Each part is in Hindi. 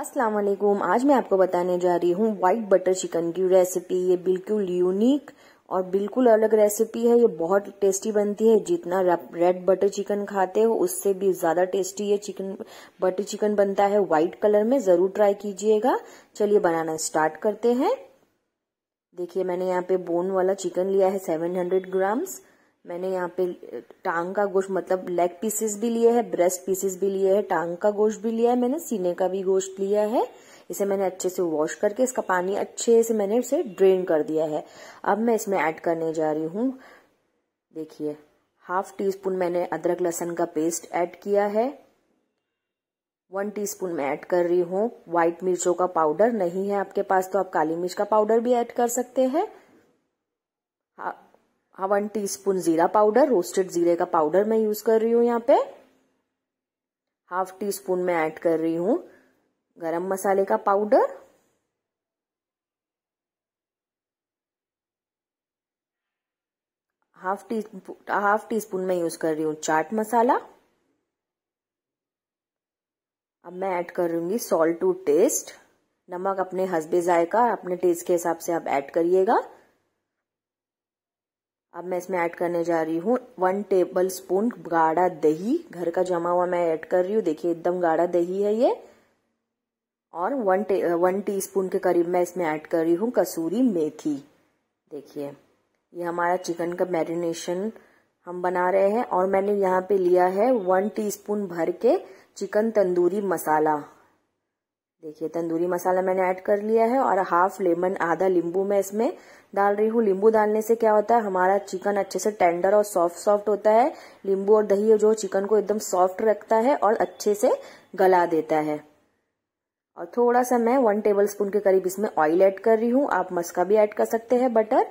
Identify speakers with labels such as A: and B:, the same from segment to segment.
A: अस्सलाम वालेकुम आज मैं आपको बताने जा रही हूँ व्हाइट बटर चिकन की रेसिपी ये बिल्कुल यूनिक और बिल्कुल अलग रेसिपी है ये बहुत टेस्टी बनती है जितना रेड बटर चिकन खाते हो उससे भी ज़्यादा टेस्टी ये चिकन बटर चिकन बनता है व्हाइट कलर में ज़रूर ट्राई कीजिएगा चलिए बनाना स्टार्ट करते हैं देखिए मैंने यहाँ पे बोन वाला चिकन लिया है 700 ग्राम्स मैंने यहाँ पे टांग का गोश्त मतलब लेग पीसेस भी लिए है ब्रेस्ट पीसेस भी लिए है टांग का गोश्त भी लिया है मैंने सीने का भी गोश्त लिया है इसे मैंने अच्छे से वॉश करके इसका पानी अच्छे से मैंने इसे ड्रेन कर दिया है अब मैं इसमें ऐड करने जा रही हूँ देखिए हाफ टी स्पून मैंने अदरक लहसन का पेस्ट ऐड किया है वन टी स्पून मैं ऐड कर रही हूँ व्हाइट मिर्चों का पाउडर नहीं है आपके पास तो आप काली मिर्च का पाउडर भी ऐड कर सकते हैं वन वन टीस्पून जीरा पाउडर रोस्टेड जीरे का पाउडर मैं यूज कर रही हूँ यहाँ पे हाफ टी स्पून में ऐड कर रही हूँ गरम मसाले का powder half tea half teaspoon में यूज कर रही हूँ चाट मसाला अब मैं ऐड करूंगी सॉल्ट टू टेस्ट नमक अपने हसबे जायका अपने टेस्ट के हिसाब से आप ऐड करिएगा अब मैं इसमें ऐड करने जा रही हूँ वन टेबल स्पून गाढ़ा दही घर का जमा हुआ मैं ऐड कर रही हूँ देखिए एकदम गाढ़ा दही है ये और वन टे वन टी के करीब मैं इसमें ऐड कर रही हूँ कसूरी मेथी देखिए ये हमारा चिकन का मैरिनेशन हम बना रहे हैं और मैंने यहाँ पे लिया है वन टी भर के चिकन तंदूरी मसाला देखिए तंदूरी मसाला मैंने ऐड कर लिया है और हाफ लेमन आधा लींबू मैं इसमें डाल रही हूँ लींबू डालने से क्या होता है हमारा चिकन अच्छे से टेंडर और सॉफ्ट सॉफ्ट होता है लींबू और दही जो चिकन को एकदम सॉफ्ट रखता है और अच्छे से गला देता है और थोड़ा सा मैं वन टेबल स्पून के करीब इसमें ऑयल ऐड कर रही हूँ आप मस्का भी ऐड कर सकते हैं बटर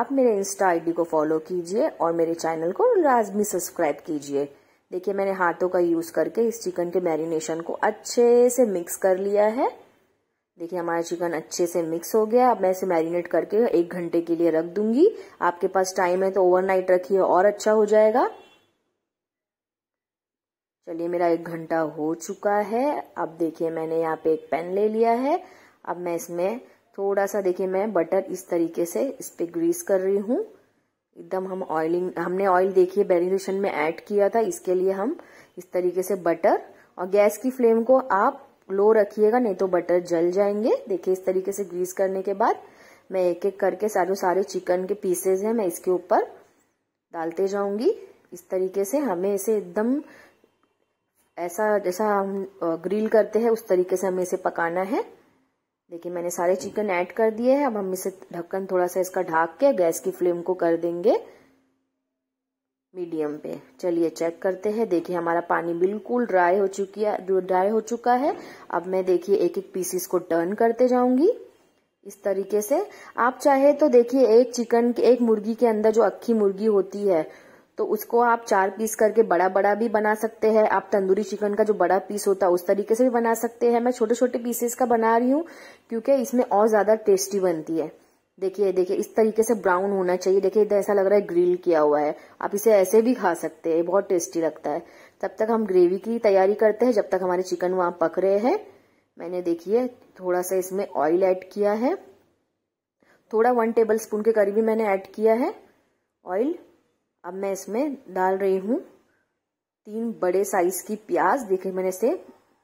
A: आप मेरे इंस्टा आईडी को फॉलो कीजिए और मेरे चैनल को लाजमी सब्सक्राइब कीजिए देखिए मैंने हाथों का यूज़ करके इस चिकन के मैरिनेशन को अच्छे से मिक्स कर लिया है देखिए हमारा चिकन अच्छे से मिक्स हो गया अब मैं इसे मैरिनेट करके एक घंटे के लिए रख दूंगी आपके पास टाइम है तो ओवरनाइट रखिए और अच्छा हो जाएगा चलिए मेरा एक घंटा हो चुका है अब देखिए मैंने यहाँ पे एक पैन ले लिया है अब मैं इसमें थोड़ा सा देखिए मैं बटर इस तरीके से इस पे ग्रीस कर रही हूँ एकदम हम ऑयलिंग हमने ऑयल देखिए बेरिंग में ऐड किया था इसके लिए हम इस तरीके से बटर और गैस की फ्लेम को आप लो रखिएगा नहीं तो बटर जल जाएंगे देखिए इस तरीके से ग्रीस करने के बाद मैं एक एक करके सारे सारे चिकन के पीसेज हैं मैं इसके ऊपर डालते जाऊंगी इस तरीके से हमें इसे एकदम ऐसा जैसा हम ग्रिल करते हैं उस तरीके से हमें इसे पकाना है देखिए मैंने सारे चिकन ऐड कर दिए हैं अब हम इसे ढक्कन थोड़ा सा इसका ढाक के गैस की फ्लेम को कर देंगे मीडियम पे चलिए चेक करते हैं देखिए हमारा पानी बिल्कुल ड्राई हो चुकी है ड्राई हो चुका है अब मैं देखिए एक एक पीसीस को टर्न करते जाऊंगी इस तरीके से आप चाहे तो देखिए एक चिकन के एक मुर्गी के अंदर जो अक्खी मुर्गी होती है तो उसको आप चार पीस करके बड़ा बड़ा भी बना सकते हैं आप तंदूरी चिकन का जो बड़ा पीस होता है उस तरीके से भी बना सकते हैं मैं छोटे छोटे पीसेस का बना रही हूँ क्योंकि इसमें और ज़्यादा टेस्टी बनती है देखिए देखिए इस तरीके से ब्राउन होना चाहिए देखिए इधर ऐसा लग रहा है ग्रिल किया हुआ है आप इसे ऐसे भी खा सकते हैं बहुत टेस्टी लगता है तब तक हम ग्रेवी की तैयारी करते हैं जब तक हमारे चिकन वहां पक रहे हैं मैंने देखिए थोड़ा सा इसमें ऑयल ऐड किया है थोड़ा वन टेबल स्पून के करीबी मैंने ऐड किया है ऑयल अब मैं इसमें डाल रही हूँ तीन बड़े साइज की प्याज देखिए मैंने इसे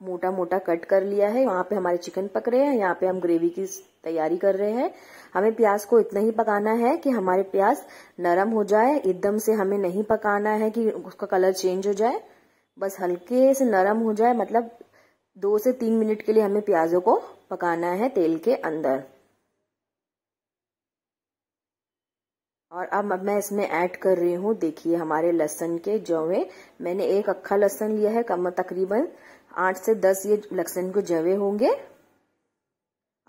A: मोटा मोटा कट कर लिया है यहाँ पे हमारे चिकन पक रहे हैं यहाँ पे हम ग्रेवी की तैयारी कर रहे हैं हमें प्याज को इतना ही पकाना है कि हमारे प्याज नरम हो जाए एकदम से हमें नहीं पकाना है कि उसका कलर चेंज हो जाए बस हल्के से नरम हो जाए मतलब दो से तीन मिनट के लिए हमें प्याजों को पकाना है तेल के अंदर और अब मैं इसमें ऐड कर रही हूँ देखिए हमारे लहसन के जवे मैंने एक अक्खा लहसन लिया है कम तकरीबन आठ से दस ये लहसन के जवे होंगे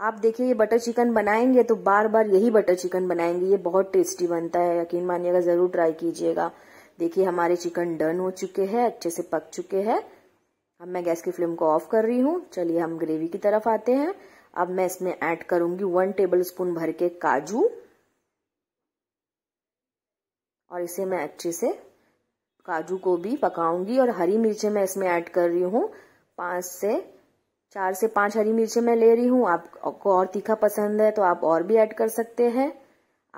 A: आप देखिए ये बटर चिकन बनाएंगे तो बार बार यही बटर चिकन बनाएंगे ये बहुत टेस्टी बनता है यकीन मानिएगा ज़रूर ट्राई कीजिएगा देखिए हमारे चिकन डन हो चुके हैं अच्छे से पक चुके हैं अब मैं गैस की फ्लेम को ऑफ कर रही हूँ चलिए हम ग्रेवी की तरफ आते हैं अब मैं इसमें ऐड करूंगी वन टेबल स्पून भर के काजू और इसे मैं अच्छे से काजू को भी पकाऊंगी और हरी मिर्चें मैं इसमें ऐड कर रही हूँ पाँच से चार से पाँच हरी मिर्चें मैं ले रही हूँ आपको और तीखा पसंद है तो आप और भी ऐड कर सकते हैं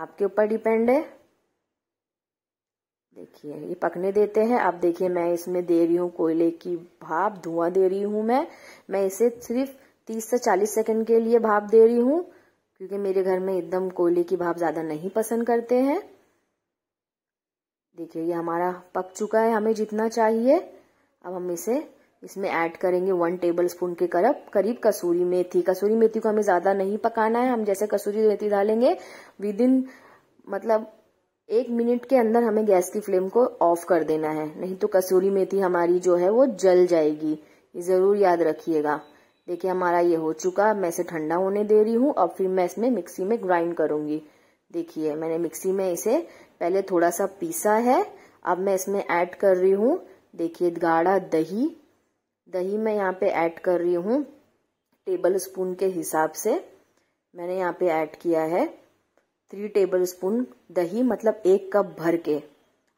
A: आपके ऊपर डिपेंड है देखिए ये पकने देते हैं आप देखिए मैं इसमें दे रही हूँ कोयले की भाप धुआं दे रही हूँ मैं मैं इसे सिर्फ तीस से चालीस सेकंड के लिए भाप दे रही हूँ क्योंकि मेरे घर में एकदम कोयले की भाप ज़्यादा नहीं पसंद करते हैं देखिए ये हमारा पक चुका है हमें जितना चाहिए अब हम इसे इसमें ऐड करेंगे वन टेबल स्पून के करब करीब कसूरी मेथी कसूरी मेथी को हमें ज़्यादा नहीं पकाना है हम जैसे कसूरी मेथी डालेंगे विद इन मतलब एक मिनट के अंदर हमें गैस की फ्लेम को ऑफ कर देना है नहीं तो कसूरी मेथी हमारी जो है वो जल जाएगी ये ज़रूर याद रखिएगा देखिए हमारा ये हो चुका मैं इसे ठंडा होने दे रही हूँ और फिर मैं इसमें मिक्सी में ग्राइंड करूँगी देखिए मैंने मिक्सी में इसे पहले थोड़ा सा पीसा है अब मैं इसमें ऐड कर रही हूँ देखिए गाढ़ा दही दही मैं यहाँ पे ऐड कर रही हूँ टेबल स्पून के हिसाब से मैंने यहाँ पे ऐड किया है थ्री टेबल स्पून दही मतलब एक कप भर के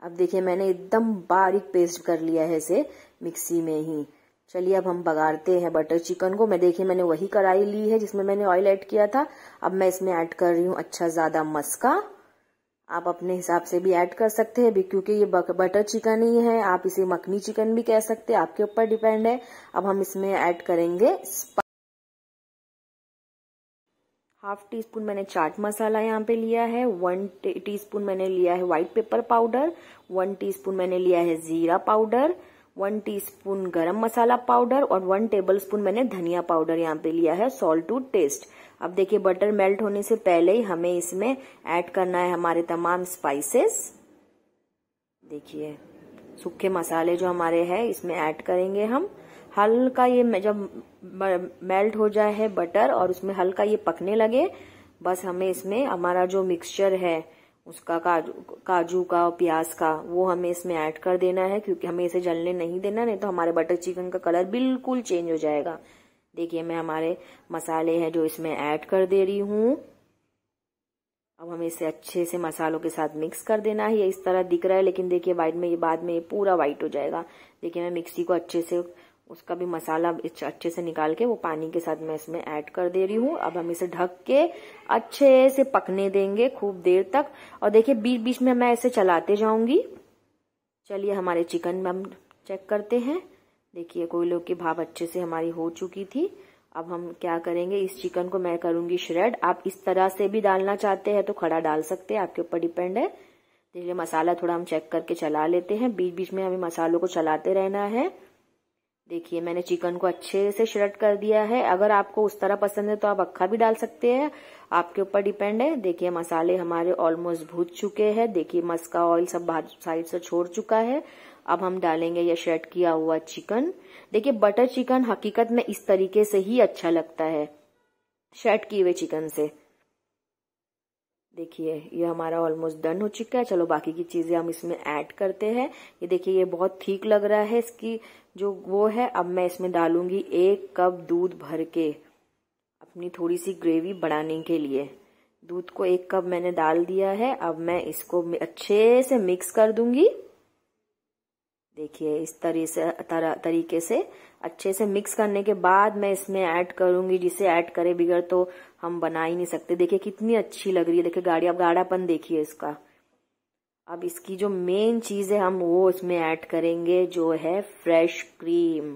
A: अब देखिए मैंने एकदम बारीक पेस्ट कर लिया है इसे मिक्सी में ही चलिए अब हम बगाड़ते हैं बटर चिकन को मैं देखिए मैंने वही कढ़ाई ली है जिसमें मैंने ऑयल ऐड किया था अब मैं इसमें ऐड कर रही हूँ अच्छा ज़्यादा मस्का आप अपने हिसाब से भी ऐड कर सकते हैं क्योंकि ये बटर चिकन ही है आप इसे मखनी चिकन भी कह सकते हैं आपके ऊपर डिपेंड है अब हम इसमें ऐड करेंगे हाफ टी स्पून मैंने चाट मसाला यहाँ पे लिया है वन टी स्पून मैंने लिया है white pepper powder one spoon मैंने लिया है जीरा powder one teaspoon garam masala powder और वन टेबलस्पून मैंने धनिया पाउडर यहाँ पे लिया है सॉल्ट टू टेस्ट अब देखिए बटर मेल्ट होने से पहले ही हमें इसमें ऐड करना है हमारे तमाम स्पाइसेस देखिए सूखे मसाले जो हमारे हैं इसमें ऐड करेंगे हम हल्का ये जब मेल्ट हो जाए है बटर और उसमें हल्का ये पकने लगे बस हमें इसमें हमारा जो मिक्सचर है उसका काजू काजू का और प्याज का वो हमें इसमें ऐड कर देना है क्योंकि हमें इसे जलने नहीं देना नहीं तो हमारे बटर चिकन का कलर बिल्कुल चेंज हो जाएगा देखिए मैं हमारे मसाले हैं जो इसमें ऐड कर दे रही हूँ अब हमें इसे अच्छे से मसालों के साथ मिक्स कर देना है ये इस तरह दिख रहा है लेकिन देखिए बाद में ये बाद में ये पूरा वाइट हो जाएगा देखिए मैं मिक्सी को अच्छे से उसका भी मसाला अच्छे से निकाल के वो पानी के साथ मैं इसमें ऐड कर दे रही हूँ अब हम इसे ढक के अच्छे से पकने देंगे खूब देर तक और देखिए बीच बीच में मैं इसे चलाते जाऊंगी चलिए हमारे चिकन में हम चेक करते हैं देखिए लोग की भाप अच्छे से हमारी हो चुकी थी अब हम क्या करेंगे इस चिकन को मैं करूंगी श्रेड आप इस तरह से भी डालना चाहते हैं तो खड़ा डाल सकते हैं आपके ऊपर डिपेंड है देखिए मसाला थोड़ा हम चेक करके चला लेते हैं बीच बीच में हमें मसालों को चलाते रहना है देखिए मैंने चिकन को अच्छे से श्रेड कर दिया है अगर आपको उस तरह पसंद है तो आप अक्खा भी डाल सकते हैं आपके ऊपर डिपेंड है देखिए मसाले हमारे ऑलमोस्ट भूज चुके हैं देखिए मस्का ऑयल सब साइड से छोड़ चुका है अब हम डालेंगे यह श्रेड किया हुआ चिकन देखिए बटर चिकन हकीकत में इस तरीके से ही अच्छा लगता है शर्ट किए हुए चिकन से देखिए ये हमारा ऑलमोस्ट डन हो चुका है चलो बाकी की चीज़ें हम इसमें ऐड करते हैं ये देखिए ये बहुत ठीक लग रहा है इसकी जो वो है अब मैं इसमें डालूंगी एक कप दूध भर के अपनी थोड़ी सी ग्रेवी बढ़ाने के लिए दूध को एक कप मैंने डाल दिया है अब मैं इसको अच्छे से मिक्स कर दूंगी देखिए इस तरी से तर, तरीके से अच्छे से मिक्स करने के बाद मैं इसमें ऐड करूंगी जिसे ऐड करे बिगड़ तो हम बना ही नहीं सकते देखिए कितनी अच्छी लग रही है देखिए गाड़ी अब गाढ़ापन देखिए इसका अब इसकी जो मेन चीज़ है हम वो इसमें ऐड करेंगे जो है फ्रेश क्रीम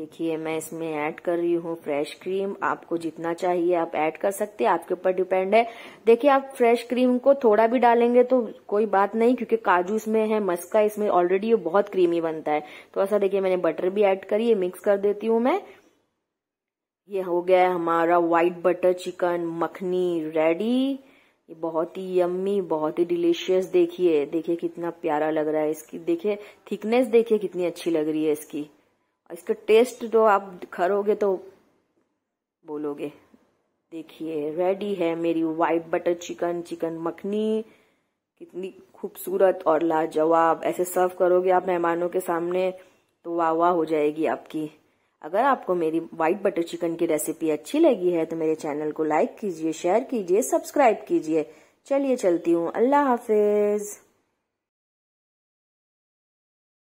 A: देखिए मैं इसमें ऐड कर रही हूँ फ्रेश क्रीम आपको जितना चाहिए आप ऐड कर सकते हैं आपके ऊपर डिपेंड है देखिए आप फ्रेश क्रीम को थोड़ा भी डालेंगे तो कोई बात नहीं क्योंकि काजू इसमें है मस्का इसमें ऑलरेडी ये बहुत क्रीमी बनता है तो ऐसा देखिए मैंने बटर भी ऐड करी है मिक्स कर देती हूँ मैं ये हो गया हमारा white butter chicken makhani ready ये बहुत ही यम्मी बहुत ही डिलीशियस देखिए देखिए कितना प्यारा लग रहा है इसकी देखिए थिकनेस देखिए कितनी अच्छी लग रही है इसकी इसका टेस्ट तो आप खरोगे तो बोलोगे देखिए रेडी है मेरी white butter chicken chicken makhani कितनी खूबसूरत और लाजवाब ऐसे सर्व करोगे आप मेहमानों के सामने तो वाह वाह हो जाएगी आपकी अगर आपको मेरी वाइट बटर चिकन की रेसिपी अच्छी लगी है तो मेरे चैनल को लाइक कीजिए शेयर कीजिए सब्सक्राइब कीजिए चलिए चलती हूँ अल्लाह हाफिज़